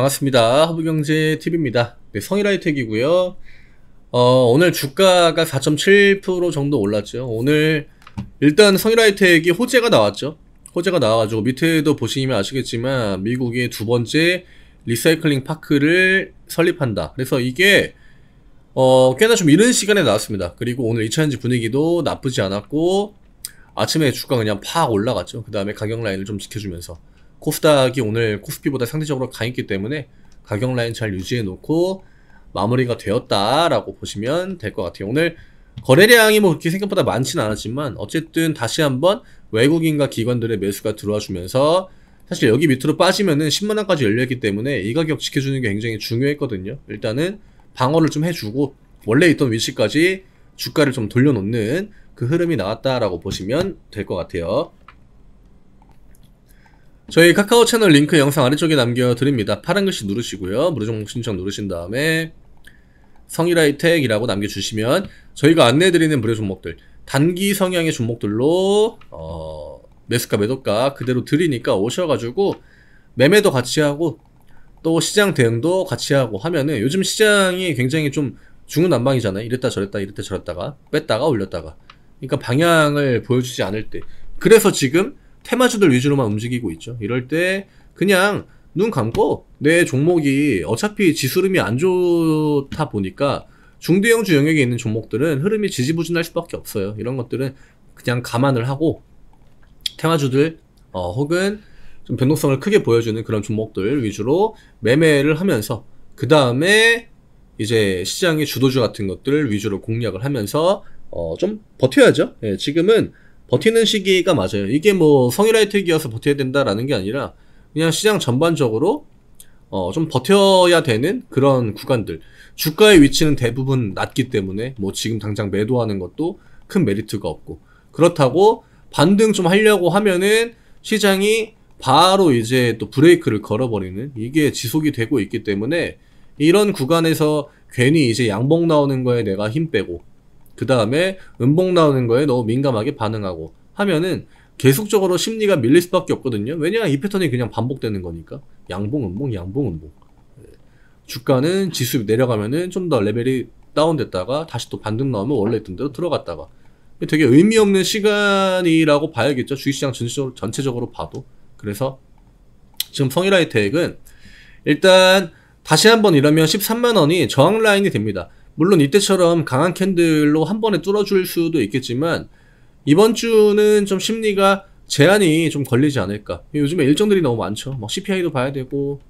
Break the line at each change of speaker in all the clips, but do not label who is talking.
반갑습니다. 허브경제TV입니다. 네, 성일아이텍이고요. 어, 오늘 주가가 4.7% 정도 올랐죠. 오늘 일단 성일아이텍이 호재가 나왔죠. 호재가 나와가지고 밑에도 보시면 아시겠지만 미국의 두 번째 리사이클링 파크를 설립한다. 그래서 이게 어, 꽤나 좀 이른 시간에 나왔습니다. 그리고 오늘 2차전지 분위기도 나쁘지 않았고 아침에 주가 그냥 팍 올라갔죠. 그 다음에 가격 라인을 좀 지켜주면서 코스닥이 오늘 코스피보다 상대적으로 강했기 때문에 가격 라인 잘 유지해 놓고 마무리가 되었다라고 보시면 될 것 같아요. 오늘
거래량이 뭐 그렇게
생각보다 많지는 않았지만 어쨌든 다시 한번 외국인과 기관들의 매수가 들어와 주면서 사실 여기 밑으로 빠지면은 10만원까지 열려있기 때문에 이 가격 지켜주는 게 굉장히 중요했거든요. 일단은 방어를 좀 해주고 원래 있던 위치까지 주가를 좀 돌려놓는 그 흐름이 나왔다라고 보시면 될 것 같아요. 저희 카카오 채널 링크 영상 아래쪽에 남겨드립니다. 파란 글씨 누르시고요. 무료 종목 신청 누르신 다음에 성일아이 택이라고 남겨주시면 저희가 안내해드리는 무료 종목들 단기 성향의 종목들로 어, 매수가 매도가 그대로 드리니까 오셔가지고 매매도 같이 하고 또 시장 대응도 같이 하고 하면은 요즘 시장이 굉장히 좀 중은난방이잖아요. 이랬다 저랬다 이랬다 저랬다가 뺐다가 올렸다가 그러니까 방향을 보여주지 않을 때 그래서 지금 테마주들 위주로만 움직이고 있죠. 이럴 때 그냥 눈 감고 내 종목이 어차피 지수 름이안 좋다 보니까 중대형주 영역에 있는 종목들은 흐름이 지지부진할 수밖에 없어요. 이런 것들은 그냥 감안을 하고 테마주들 어, 혹은 좀 변동성을 크게 보여주는 그런 종목들 위주로 매매를 하면서 그 다음에 이제 시장의 주도주 같은 것들 위주로 공략을 하면서 어, 좀 버텨야죠. 예, 지금은 버티는 시기가 맞아요. 이게 뭐 성일라이트기여서 버텨야 된다라는 게 아니라 그냥 시장 전반적으로 어, 좀 버텨야 되는 그런 구간들. 주가의 위치는 대부분 낮기 때문에 뭐 지금 당장 매도하는 것도 큰 메리트가 없고 그렇다고 반등 좀 하려고 하면은 시장이 바로 이제 또 브레이크를 걸어버리는 이게 지속이 되고 있기 때문에 이런 구간에서 괜히 이제 양봉 나오는 거에 내가 힘 빼고 그 다음에 음봉 나오는 거에 너무 민감하게 반응하고 하면은 계속적으로 심리가 밀릴 수밖에 없거든요. 왜냐 이 패턴이 그냥 반복되는 거니까 양봉 음봉 양봉 음봉 예. 주가는 지수 내려가면은 좀 더 레벨이 다운됐다가 다시 또 반등 나오면 원래 있던 대로 들어갔다가 되게 의미 없는 시간이라고 봐야겠죠. 주식시장 전체적으로, 전체적으로 봐도 그래서 지금 성일아의 대액은 일단 다시 한번 이러면 13만원이 저항라인이 됩니다. 물론 이때처럼 강한 캔들로 한 번에 뚫어줄 수도 있겠지만 이번 주는 좀 심리가 제한이 좀 걸리지 않을까 요즘에 일정들이 너무 많죠 뭐 CPI도 봐야 되고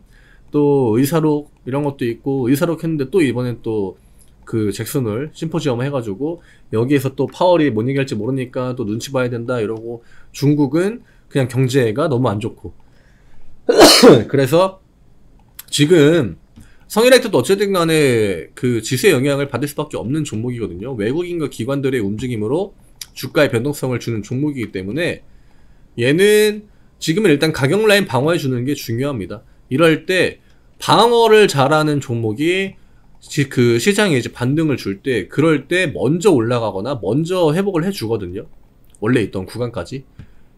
또 의사록 이런 것도 있고 의사록 했는데 또 이번엔 또 그 잭슨을 심포지엄 해가지고 여기에서 또 파월이 못 얘기할지 모르니까 또 눈치 봐야 된다 이러고 중국은 그냥 경제가 너무 안 좋고 그래서 지금 성인라이트도 어쨌든 간에 그 지수의 영향을 받을 수밖에 없는 종목이거든요. 외국인과 기관들의 움직임으로 주가의 변동성을 주는 종목이기 때문에 얘는 지금은 일단 가격 라인 방어해 주는 게 중요합니다. 이럴 때 방어를 잘하는 종목이 그 시장에 이제 반등을 줄 때 그럴 때 먼저 올라가거나 먼저 회복을 해 주거든요. 원래 있던 구간까지.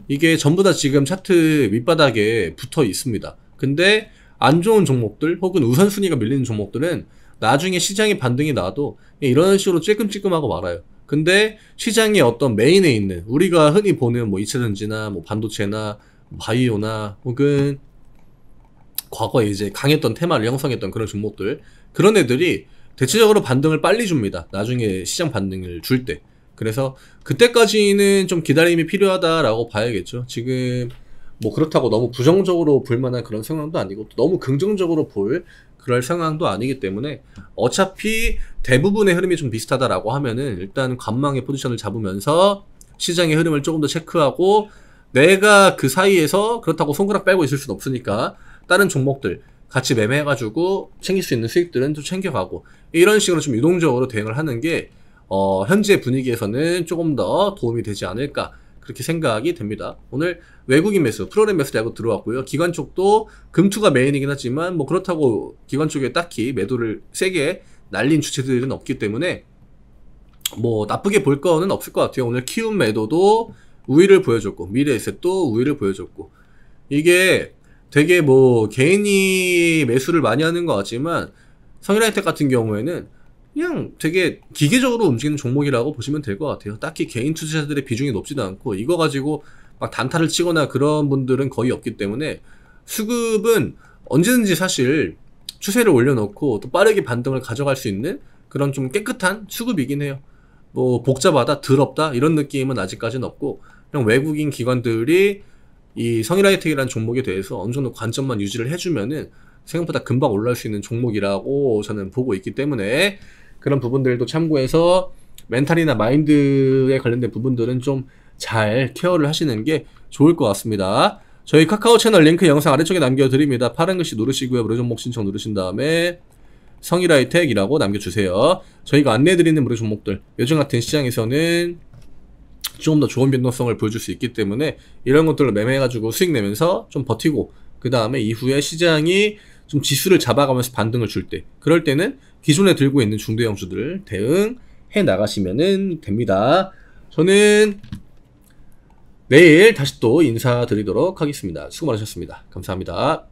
이게 전부 다 지금 차트 밑바닥에 붙어 있습니다. 근데 안 좋은 종목들 혹은 우선순위가 밀리는 종목들은 나중에 시장의 반등이 나도 이런 식으로 찔끔찔끔하고 말아요. 근데 시장의 어떤 메인에 있는 우리가 흔히 보는 뭐 이차전지나 뭐 반도체나 뭐 바이오나 혹은 과거에 이제 강했던 테마를 형성했던 그런 종목들 그런 애들이 대체적으로 반등을 빨리 줍니다. 나중에 시장 반등을 줄 때. 그래서 그때까지는 좀 기다림이 필요하다라고 봐야겠죠. 지금 뭐 그렇다고 너무 부정적으로 볼 만한 그런 상황도 아니고 너무 긍정적으로 볼 그럴 상황도 아니기 때문에 어차피 대부분의 흐름이 좀 비슷하다라고 하면은 일단 관망의 포지션을 잡으면서 시장의 흐름을 조금 더 체크하고 내가 그 사이에서 그렇다고 손가락 빼고 있을 순 없으니까 다른 종목들 같이 매매해가지고 챙길 수 있는 수익들은 좀 챙겨가고 이런 식으로 좀 유동적으로 대응을 하는 게 어, 현재 분위기에서는 조금 더 도움이 되지 않을까 그렇게 생각이 됩니다. 오늘 외국인 매수, 프로그램 매수 대학으로 들어왔고요. 기관 쪽도 금투가 메인이긴 하지만 뭐 그렇다고 기관 쪽에 딱히 매도를 세게 날린 주체들은 없기 때문에 뭐 나쁘게 볼 거는 없을 것 같아요. 오늘 키움 매도도 우위를 보여줬고 미래에셋도 우위를 보여줬고 이게 되게 뭐 개인이 매수를 많이 하는 것 같지만 성일라이텍 같은 경우에는 그냥 되게 기계적으로 움직이는 종목이라고 보시면 될 것 같아요. 딱히 개인 투자자들의 비중이 높지도 않고 이거 가지고 막 단타를 치거나 그런 분들은 거의 없기 때문에 수급은 언제든지 사실 추세를 올려놓고 또 빠르게 반등을 가져갈 수 있는 그런 좀 깨끗한 수급이긴 해요. 뭐 복잡하다, 더럽다 이런 느낌은 아직까지는 없고 그냥 외국인 기관들이 이 성일하이텍이라는 종목에 대해서 어느 정도 관점만 유지를 해주면은 생각보다 금방 올라올 수 있는 종목이라고 저는 보고 있기 때문에 그런 부분들도 참고해서 멘탈이나 마인드에 관련된 부분들은 좀 잘 케어를 하시는 게 좋을 것 같습니다. 저희 카카오 채널 링크 영상 아래쪽에 남겨드립니다. 파란 글씨 누르시고요. 무료 종목 신청 누르신 다음에 성일아이 택이라고 남겨주세요. 저희가 안내해드리는 무료 종목들 요즘 같은 시장에서는 좀 더 좋은 변동성을 보여줄 수 있기 때문에 이런 것들로 매매해가지고 수익 내면서 좀 버티고 그 다음에 이후에 시장이 좀 지수를 잡아가면서 반등을 줄 때, 그럴 때는 기존에 들고 있는 중대 영수들을 대응해 나가시면 됩니다. 저는 내일 다시 또 인사드리도록 하겠습니다. 수고 많으셨습니다. 감사합니다.